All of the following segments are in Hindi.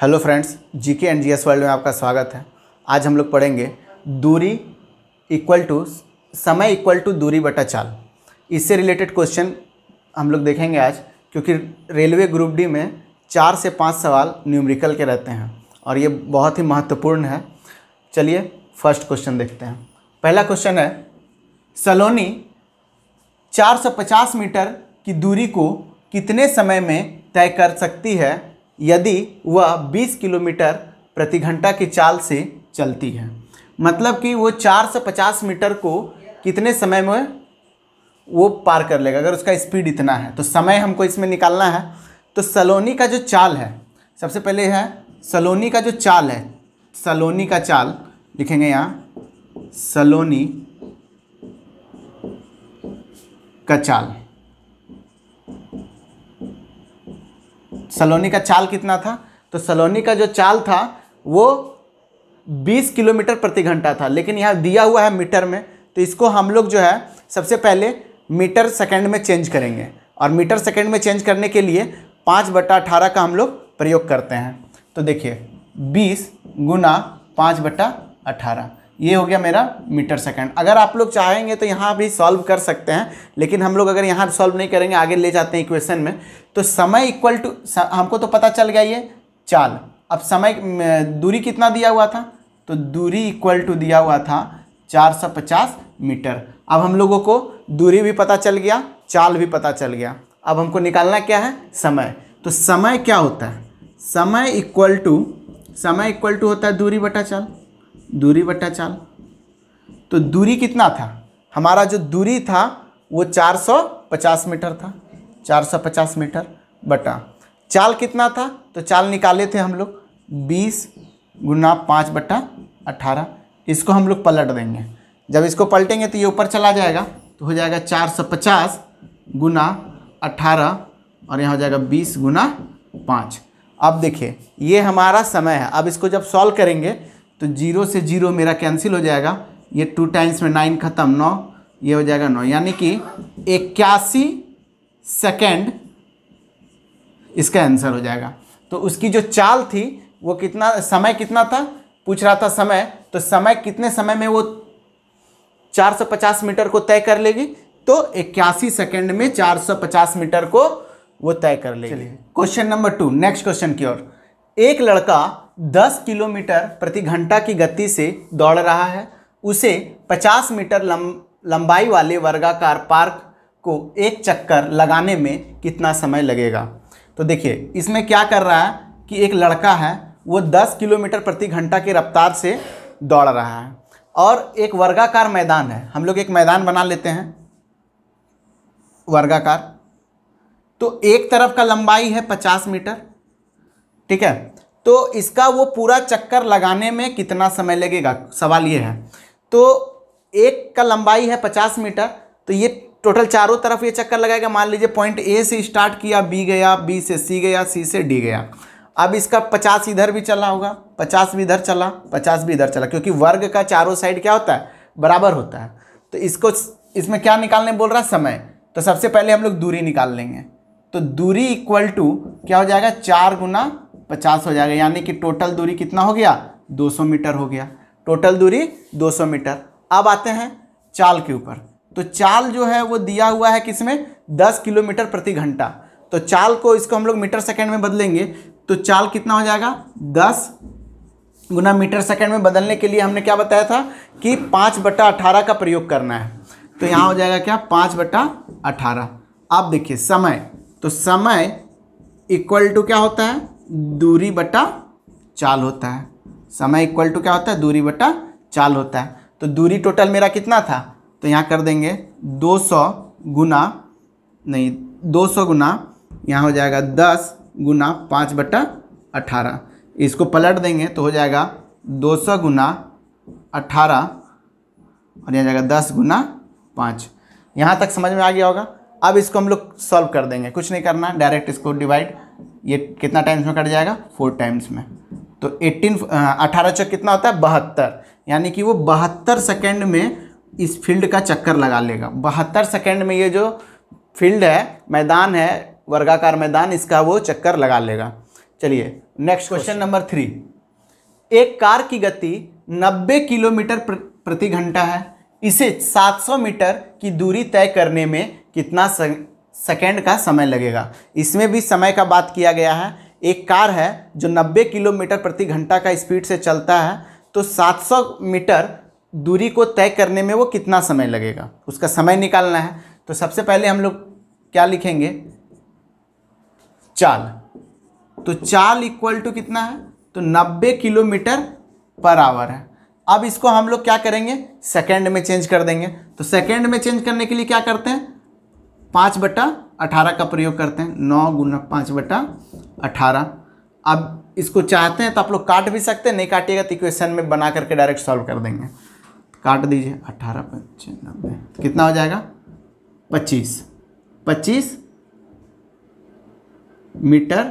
hello friends GK and GS world में आपका स्वागत है आज हम लोग पढ़ेंगे दूरी इक्वल टू समय इक्वल टू दूरी बटा चाल इससे रिलेटेड क्वेश्चन हम लोग देखेंगे आज क्योंकि रेलवे ग्रुप डी में चार से पाँच सवाल न्यूमरिकल के रहते हैं और ये बहुत ही महत्वपूर्ण है चलिए फर्स्ट क्वेश्चन देखते हैं पहला क्वेश्चन है सलोनी चार मीटर की दूरी को कितने समय में तय कर सकती है यदि वह 20 किलोमीटर प्रति घंटा की चाल से चलती है मतलब कि वो 4 से 50 मीटर को कितने समय में वो पार कर लेगा अगर उसका स्पीड इतना है तो समय हमको इसमें निकालना है तो सलोनी का जो चाल है सबसे पहले है सलोनी का जो चाल है सलोनी का चाल लिखेंगे यहाँ सलोनी का चाल सलोनी का चाल कितना था तो सलोनी का जो चाल था वो 20 किलोमीटर प्रति घंटा था लेकिन यहाँ दिया हुआ है मीटर में तो इसको हम लोग जो है सबसे पहले मीटर सेकंड में चेंज करेंगे और मीटर सेकंड में चेंज करने के लिए पाँच बटा अठारह का हम लोग प्रयोग करते हैं तो देखिए बीस गुना पाँच बटा अठारह ये हो गया मेरा मीटर सेकंड अगर आप लोग चाहेंगे तो यहाँ भी सॉल्व कर सकते हैं लेकिन हम लोग अगर यहाँ सॉल्व नहीं करेंगे आगे ले जाते हैं इक्वेशन में तो समय इक्वल टू हमको तो पता चल गया ये चाल अब समय दूरी कितना दिया हुआ था तो दूरी इक्वल टू दिया हुआ था 450 मीटर अब हम लोगों को दूरी भी पता चल गया चाल भी पता चल गया अब हमको निकालना क्या है समय तो समय क्या होता है समय इक्वल टू समय इक्वल टू होता है दूरी बटा चाल दूरी बट्टा चाल तो दूरी कितना था हमारा जो दूरी था वो 450 मीटर था 450 मीटर बटा चाल कितना था तो चाल निकाले थे हम लोग बीस गुना पाँच बट्टा अट्ठारह इसको हम लोग पलट देंगे जब इसको पलटेंगे तो ये ऊपर चला जाएगा तो हो जाएगा चार सौ पचास गुना अट्ठारह और यहाँ हो जाएगा बीस गुना पाँच अब देखिए ये हमारा समय है अब इसको जब सॉल्व करेंगे तो जीरो से जीरो मेरा कैंसिल हो जाएगा ये टू टाइम्स में नाइन ख़त्म नौ ये हो जाएगा नौ यानी कि इक्यासी सेकेंड इसका आंसर हो जाएगा तो उसकी जो चाल थी वो कितना समय कितना था पूछ रहा था समय तो समय कितने समय में वो 450 मीटर को तय कर लेगी तो इक्यासी सेकेंड में 450 मीटर को वो तय कर लेगी question number two next question की ओर एक लड़का 10 किलोमीटर प्रति घंटा की गति से दौड़ रहा है उसे 50 मीटर लं, लंबाई वाले वर्गाकार पार्क को एक चक्कर लगाने में कितना समय लगेगा तो देखिए इसमें क्या कर रहा है कि एक लड़का है वो 10 किलोमीटर प्रति घंटा की रफ्तार से दौड़ रहा है और एक वर्गाकार मैदान है हम लोग एक मैदान बना लेते हैं वर्गाकार तो एक तरफ का लंबाई है 50 मीटर ठीक है तो इसका वो पूरा चक्कर लगाने में कितना समय लगेगा सवाल ये है तो एक का लंबाई है पचास मीटर तो ये टोटल चारों तरफ ये चक्कर लगाएगा मान लीजिए पॉइंट ए से स्टार्ट किया बी गया बी से सी गया सी से डी गया अब इसका पचास इधर भी चला होगा पचास भी इधर चला पचास भी इधर चला क्योंकि वर्ग का चारों साइड क्या होता है बराबर होता है तो इसको इसमें क्या निकालने बोल रहा है समय तो सबसे पहले हम लोग दूरी निकाल लेंगे तो दूरी इक्वल टू क्या हो जाएगा चार गुना पचास हो जाएगा यानी कि टोटल दूरी कितना हो गया 200 मीटर हो गया टोटल दूरी 200 मीटर अब आते हैं चाल के ऊपर तो चाल जो है वो दिया हुआ है किसमें 10 किलोमीटर प्रति घंटा तो चाल को इसको हम लोग मीटर सेकेंड में बदलेंगे तो चाल कितना हो जाएगा दस गुना मीटर सेकेंड में बदलने के लिए हमने क्या बताया था कि पाँच बटा अठारह का प्रयोग करना है तो यहाँ हो जाएगा क्या पाँच बटा अठारह आप देखिए समय तो समय इक्वल टू क्या होता है दूरी बटा चाल होता है समय इक्वल टू क्या होता है दूरी बटा चाल होता है तो दूरी टोटल मेरा कितना था तो यहाँ कर देंगे 200 सौ गुना नहीं 200 सौ गुना यहाँ हो जाएगा 10 गुना पाँच बटा अठारह इसको पलट देंगे तो हो जाएगा 200 सौ गुना अठारह और यहाँ जाएगा दस गुना पाँच यहाँ तक समझ में आ गया होगा अब इसको हम लोग सॉल्व कर देंगे कुछ नहीं करना डायरेक्ट इसको डिवाइड ये कितना टाइम्स में कट जाएगा फोर टाइम्स में तो एट्टीन अठारह चक कितना होता है बहत्तर यानी कि वो बहत्तर सेकेंड में इस फील्ड का चक्कर लगा लेगा बहत्तर सेकेंड में ये जो फील्ड है मैदान है वर्गाकार मैदान इसका वो चक्कर लगा लेगा चलिए नेक्स्ट क्वेश्चन नंबर थ्री एक कार की गति 90 किलोमीटर प्रति घंटा है इसे 700 मीटर की दूरी तय करने में कितना सेकेंड का समय लगेगा इसमें भी समय का बात किया गया है एक कार है जो 90 किलोमीटर प्रति घंटा का स्पीड से चलता है तो 700 मीटर दूरी को तय करने में वो कितना समय लगेगा उसका समय निकालना है तो सबसे पहले हम लोग क्या लिखेंगे चाल तो चाल इक्वल टू कितना है तो 90 किलोमीटर पर आवर है अब इसको हम लोग क्या करेंगे सेकेंड में चेंज कर देंगे तो सेकेंड में चेंज करने के लिए क्या करते हैं पाँच बटा अठारह का प्रयोग करते हैं नौ गुना पाँच बटा अठारह अब इसको चाहते हैं तो आप लोग काट भी सकते हैं नहीं काटिएगा तो इक्वेशन में बना करके डायरेक्ट सॉल्व कर देंगे काट दीजिए अठारह पचानबे तो कितना हो जाएगा पच्चीस पच्चीस मीटर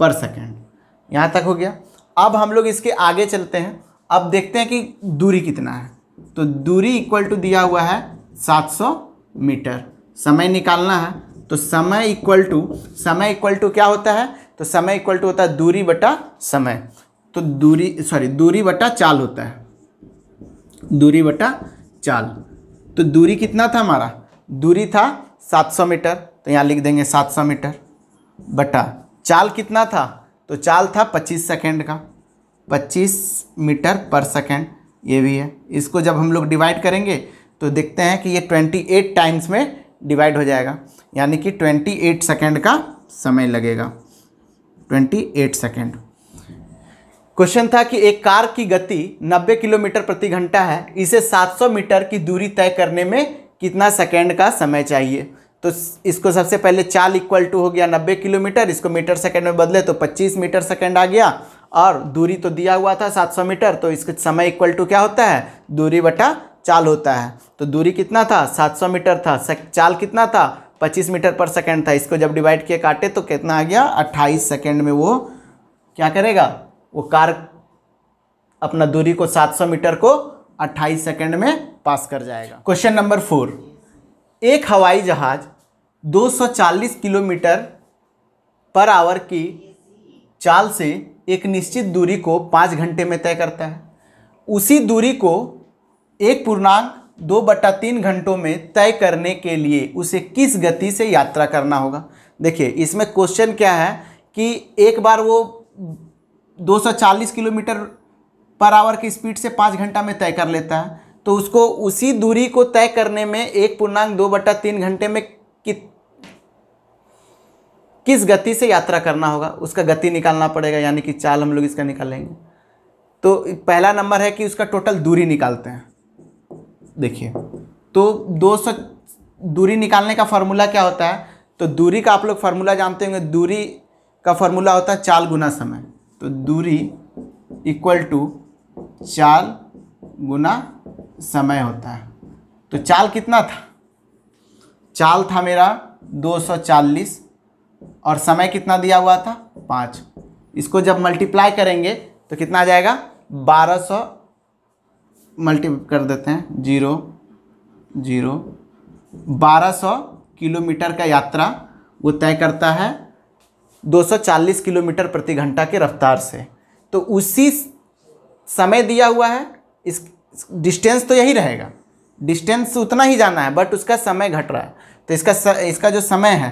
पर सेकेंड यहाँ तक हो गया अब हम लोग इसके आगे चलते हैं अब देखते हैं कि दूरी कितना है तो दूरी इक्वल टू दिया हुआ है सात सौ मीटर समय निकालना है तो समय इक्वल टू समय इक्वल टू क्या होता है तो समय इक्वल टू होता है दूरी बटा समय तो दूरी सॉरी दूरी बटा चाल होता है दूरी बटा चाल तो दूरी कितना था हमारा दूरी था 700 मीटर तो यहाँ लिख देंगे 700 मीटर बटा चाल कितना था तो चाल था 25 सेकेंड का 25 मीटर पर सेकेंड ये भी है इसको जब हम लोग डिवाइड करेंगे तो देखते हैं कि ये 28 टाइम्स में डिवाइड हो जाएगा यानी कि ट्वेंटी एट सेकेंड का समय लगेगा ट्वेंटी एट सेकेंड क्वेश्चन था कि एक कार की गति 90 किलोमीटर प्रति घंटा है इसे 700 मीटर की दूरी तय करने में कितना सेकेंड का समय चाहिए तो इसको सबसे पहले चाल इक्वल टू हो गया 90 किलोमीटर इसको मीटर सेकेंड में बदले तो 25 मीटर सेकेंड आ गया और दूरी तो दिया हुआ था 700 मीटर तो इसका समय इक्वल टू क्या होता है दूरी बटा चाल होता है तो दूरी कितना था 700 मीटर था चाल कितना था 25 मीटर पर सेकंड था इसको जब डिवाइड किया काटे तो कितना आ गया 28 सेकंड में वो क्या करेगा वो कार अपना दूरी को 700 मीटर को 28 सेकंड में पास कर जाएगा क्वेश्चन नंबर फोर एक हवाई जहाज़ 240 किलोमीटर पर आवर की चाल से एक निश्चित दूरी को पाँच घंटे में तय करता है उसी दूरी को एक पूर्णांक दो बट्टा तीन घंटों में तय करने के लिए उसे किस गति से यात्रा करना होगा देखिए इसमें क्वेश्चन क्या है कि एक बार वो 240 किलोमीटर पर आवर की स्पीड से पाँच घंटा में तय कर लेता है तो उसको उसी दूरी को तय करने में एक पूर्णांक दो बट्टा तीन घंटे में कि, किस गति से यात्रा करना होगा उसका गति निकालना पड़ेगा यानी कि चाल हम लोग इसका निकालेंगे तो पहला नंबर है कि उसका टोटल दूरी निकालते हैं देखिए तो दो सौ दूरी निकालने का फार्मूला क्या होता है तो दूरी का आप लोग फार्मूला जानते होंगे दूरी का फार्मूला होता है चाल गुना समय तो दूरी इक्वल टू चाल गुना समय होता है तो चाल कितना था चाल था मेरा 240 और समय कितना दिया हुआ था पाँच इसको जब मल्टीप्लाई करेंगे तो कितना आ जाएगा बारह सौ मल्टी कर देते हैं जीरो जीरो बारह सौ किलोमीटर का यात्रा वो तय करता है 240 किलोमीटर प्रति घंटा की रफ्तार से तो उसी समय दिया हुआ है इस डिस्टेंस तो यही रहेगा डिस्टेंस उतना ही जाना है बट उसका समय घट रहा है तो इसका स, इसका जो समय है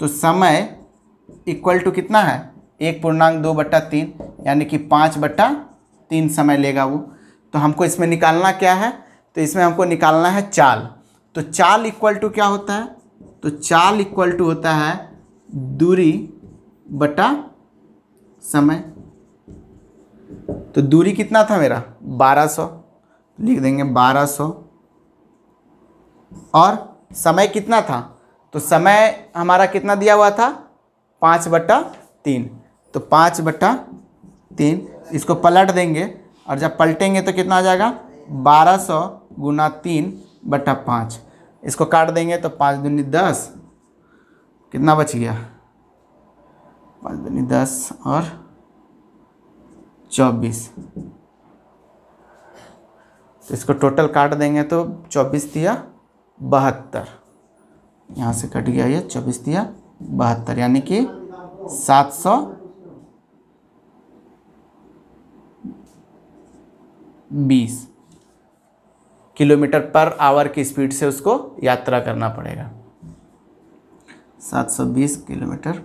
तो समय इक्वल टू कितना है एक पूर्णांक दो बट्टा तीन यानी कि पाँच बट्टा तीन समय लेगा वो तो हमको इसमें निकालना क्या है तो इसमें हमको निकालना है चाल तो चाल इक्वल टू क्या होता है तो चाल इक्वल टू होता है दूरी बटा समय तो दूरी कितना था मेरा 1200 लिख देंगे 1200 और समय कितना था तो समय हमारा कितना दिया हुआ था पाँच बटा तीन तो पाँच बटा तीन इसको पलट देंगे और जब पलटेंगे तो कितना आ जाएगा बारह सौ गुना तीन बटा पाँच इसको काट देंगे तो पाँच दूनी दस कितना बच गया पाँच दूनी दस और चौबीस तो इसको टोटल काट देंगे तो चौबीस दिया बहत्तर यहाँ से कट गया ये चौबीस दिया बहत्तर यानी कि सात सौ बीस किलोमीटर पर आवर की स्पीड से उसको यात्रा करना पड़ेगा 720 किलोमीटर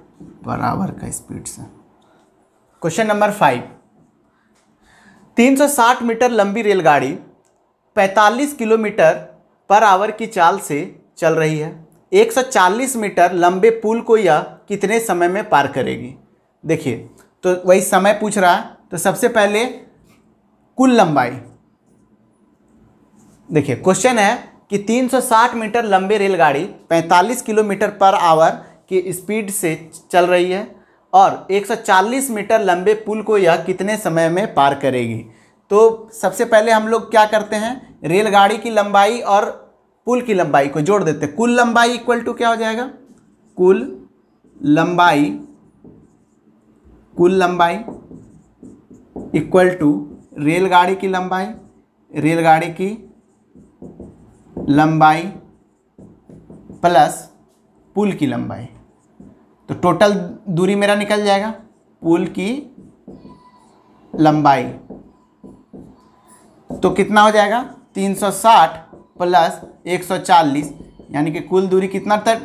पर आवर का स्पीड से क्वेश्चन नंबर फाइव 360 मीटर लंबी रेलगाड़ी 45 किलोमीटर पर आवर की चाल से चल रही है 140 मीटर लंबे पुल को यह कितने समय में पार करेगी देखिए तो वही समय पूछ रहा है तो सबसे पहले कुल लंबाई देखिए क्वेश्चन है कि 360 मीटर लंबी रेलगाड़ी 45 किलोमीटर पर आवर की स्पीड से चल रही है और 140 मीटर लंबे पुल को यह कितने समय में पार करेगी तो सबसे पहले हम लोग क्या करते हैं रेलगाड़ी की लंबाई और पुल की लंबाई को जोड़ देते हैं कुल लंबाई इक्वल टू क्या हो जाएगा कुल लंबाई कुल लंबाई इक्वल टू रेलगाड़ी की लंबाई रेलगाड़ी की लंबाई प्लस पुल की लंबाई तो टोटल दूरी मेरा निकल जाएगा पुल की लंबाई तो कितना हो जाएगा 360 प्लस 140 यानी कि कुल दूरी कितना तय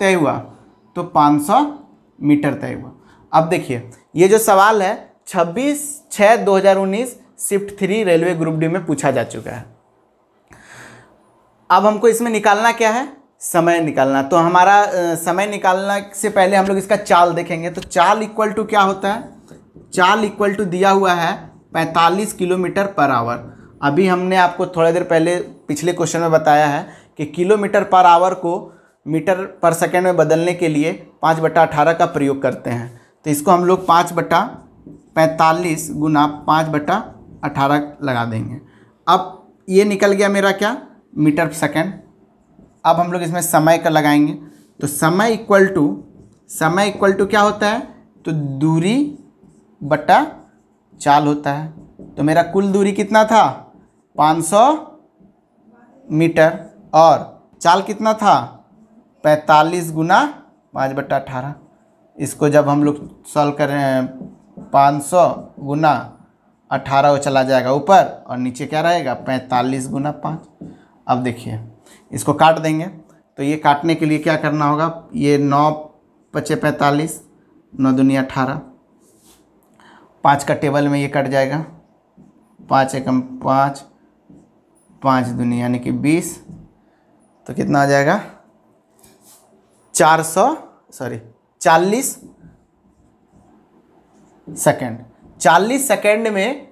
तय हुआ तो 500 मीटर तय हुआ अब देखिए ये जो सवाल है 26 छः 2019 shift three railway group D में पूछा जा चुका है अब हमको इसमें निकालना क्या है समय निकालना तो हमारा समय निकालना से पहले हम लोग इसका चाल देखेंगे तो चाल इक्वल टू क्या होता है चाल इक्वल टू दिया हुआ है 45 किलोमीटर पर आवर अभी हमने आपको थोड़ी देर पहले पिछले क्वेश्चन में बताया है कि किलोमीटर पर आवर को मीटर पर सेकेंड में बदलने के लिए पाँच बटा अठारह का प्रयोग करते हैं तो इसको हम लोग पाँच बटा पैंतालीस गुना पाँच बटा अठारह लगा देंगे अब ये निकल गया मेरा क्या मीटर सेकेंड अब हम लोग इसमें समय का लगाएंगे तो समय इक्वल टू समय इक्वल टू क्या होता है तो दूरी बटा चाल होता है तो मेरा कुल दूरी कितना था 500 मीटर और चाल कितना था 45 गुना पाँच बटा अठारह इसको जब हम लोग सॉल्व कर रहे हैं पाँच सौ गुना अट्ठारह चला जाएगा ऊपर और नीचे क्या रहेगा पैंतालीस गुना पाँच अब देखिए इसको काट देंगे तो ये काटने के लिए क्या करना होगा ये नौ पचे पैंतालीस नौ दुनिया अठारह पाँच का टेबल में ये कट जाएगा पाँच एकम पाँच पाँच दुनिया यानी कि बीस तो कितना आ जाएगा चार सौ सॉरी चालीस सेकेंड 40 सेकेंड में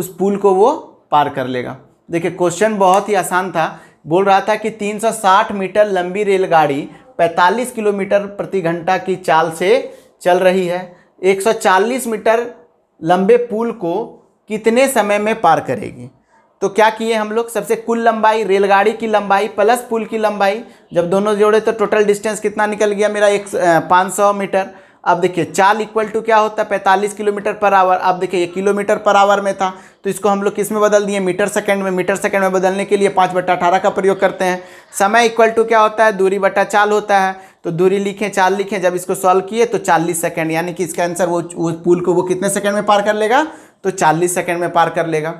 उस पुल को वो पार कर लेगा देखिए क्वेश्चन बहुत ही आसान था बोल रहा था कि 360 मीटर लंबी रेलगाड़ी 45 किलोमीटर प्रति घंटा की चाल से चल रही है 140 मीटर लंबे पुल को कितने समय में पार करेगी तो क्या किए हम लोग सबसे कुल लंबाई रेलगाड़ी की लंबाई प्लस पुल की लंबाई जब दोनों जोड़े तो टोटल डिस्टेंस कितना निकल गया मेरा एक पाँच सौ मीटर अब देखिए चाल इक्वल टू क्या होता है पैंतालीस किलोमीटर पर आवर अब देखिए ये किलोमीटर पर आवर में था तो इसको हम लोग किस में बदल दिए मीटर सेकंड में मीटर सेकंड में बदलने के लिए पाँच बट्टा अठारह का प्रयोग करते हैं समय इक्वल टू क्या होता है दूरी बट्टा चाल होता है तो दूरी लिखें चाल लिखें जब इसको सॉल्व किए तो चालीस सेकेंड यानी कि इसका आंसर वो वो पुल को वो कितने सेकेंड में पार कर लेगा तो चालीस सेकेंड में पार कर लेगा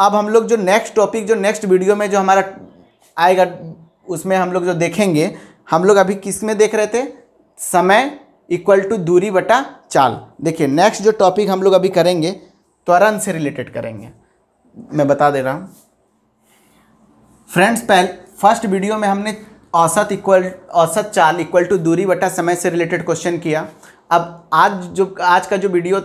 अब हम लोग जो नेक्स्ट टॉपिक जो नेक्स्ट वीडियो में जो हमारा आएगा उसमें हम लोग जो देखेंगे हम लोग अभी किस में देख रहे थे समय इक्वल टू दूरी बटा चाल देखिए नेक्स्ट जो टॉपिक हम लोग अभी करेंगे त्वरण से रिलेटेड करेंगे मैं बता दे रहा हूँ फ्रेंड्स पहले फर्स्ट वीडियो में हमने औसत इक्वल औसत चाल इक्वल टू दूरी बटा समय से रिलेटेड क्वेश्चन किया अब आज जो आज का जो वीडियो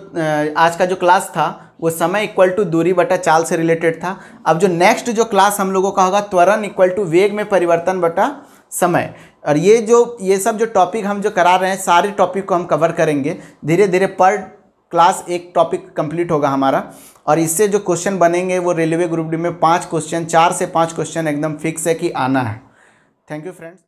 आज का जो क्लास था वो समय इक्वल टू दूरी बटा चाल से रिलेटेड था अब जो नेक्स्ट जो क्लास हम लोगों का होगा त्वरण इक्वल टू वेग में परिवर्तन बटा समय और ये जो ये सब जो टॉपिक हम जो करा रहे हैं सारे टॉपिक को हम कवर करेंगे धीरे धीरे पर क्लास एक टॉपिक कंप्लीट होगा हमारा और इससे जो क्वेश्चन बनेंगे वो रेलवे ग्रुप डी में पाँच क्वेश्चन चार से पाँच क्वेश्चन एकदम फिक्स है कि आना है थैंक यू फ्रेंड्स